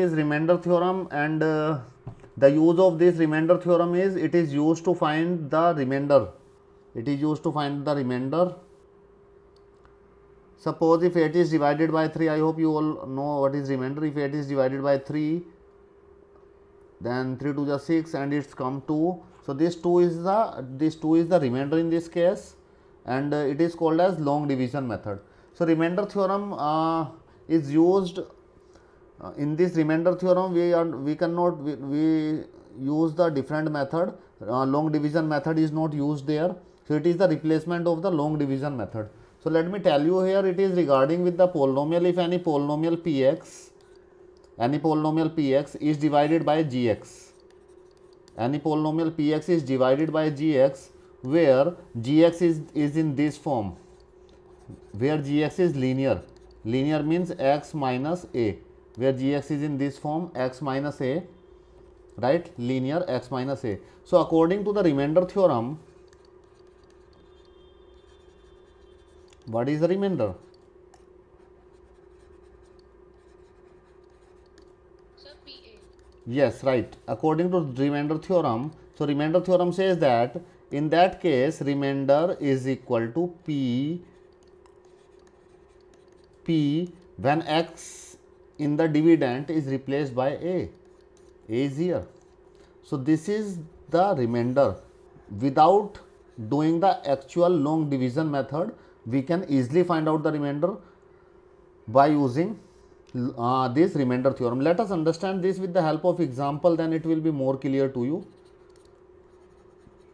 is remainder theorem and uh, the use of this remainder theorem is it is used to find the remainder it is used to find the remainder suppose if 8 is divided by 3 i hope you all know what is remainder if 8 is divided by 3 then 3 to the 6 and it's come two. so this 2 is the this 2 is the remainder in this case and uh, it is called as long division method so remainder theorem uh, is used uh, in this remainder theorem, we are we cannot we, we use the different method. Uh, long division method is not used there, so it is the replacement of the long division method. So let me tell you here it is regarding with the polynomial if any polynomial px any polynomial px is divided by gx any polynomial px is divided by gx where gx is is in this form where gx is linear linear means x minus a where gx is in this form x minus a right linear x minus a so according to the remainder theorem what is the remainder yes right according to remainder theorem so remainder theorem says that in that case remainder is equal to p p when x in the dividend is replaced by A. A is here. So this is the remainder. Without doing the actual long division method, we can easily find out the remainder by using uh, this remainder theorem. Let us understand this with the help of example, then it will be more clear to you.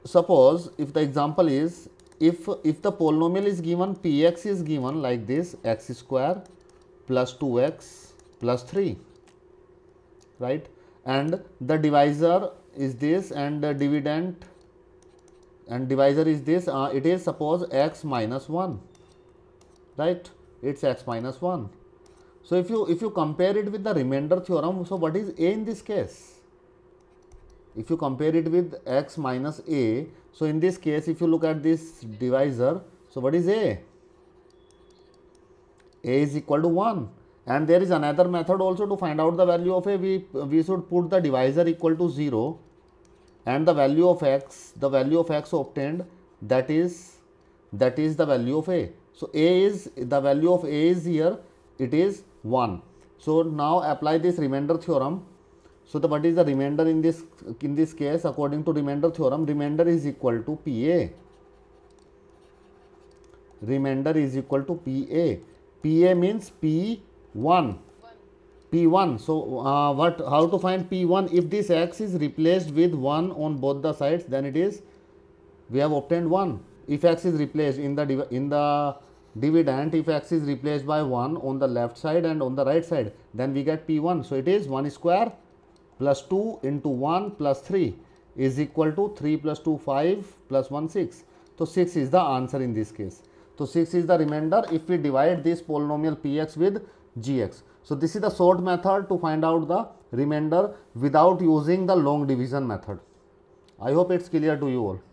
Suppose if the example is if if the polynomial is given px is given like this x square plus 2x plus 3 right and the divisor is this and the dividend and divisor is this uh, it is suppose x minus 1 right it's x minus 1 so if you if you compare it with the remainder theorem so what is a in this case if you compare it with x minus a so in this case if you look at this divisor so what is a a is equal to 1 and there is another method also to find out the value of a we, we should put the divisor equal to 0 and the value of x the value of x obtained that is that is the value of a so a is the value of a is here it is 1 so now apply this remainder theorem so the what is the remainder in this in this case according to remainder theorem remainder is equal to pa remainder is equal to pa pa means p 1 P1. So, uh, what how to find P1? If this x is replaced with 1 on both the sides, then it is we have obtained 1. If x is replaced in the in the dividend, if x is replaced by 1 on the left side and on the right side, then we get P1. So, it is 1 square plus 2 into 1 plus 3 is equal to 3 plus 2 5 plus 1 6. So, 6 is the answer in this case. So, 6 is the remainder if we divide this polynomial px with gx. So this is the short method to find out the remainder without using the long division method. I hope it's clear to you all.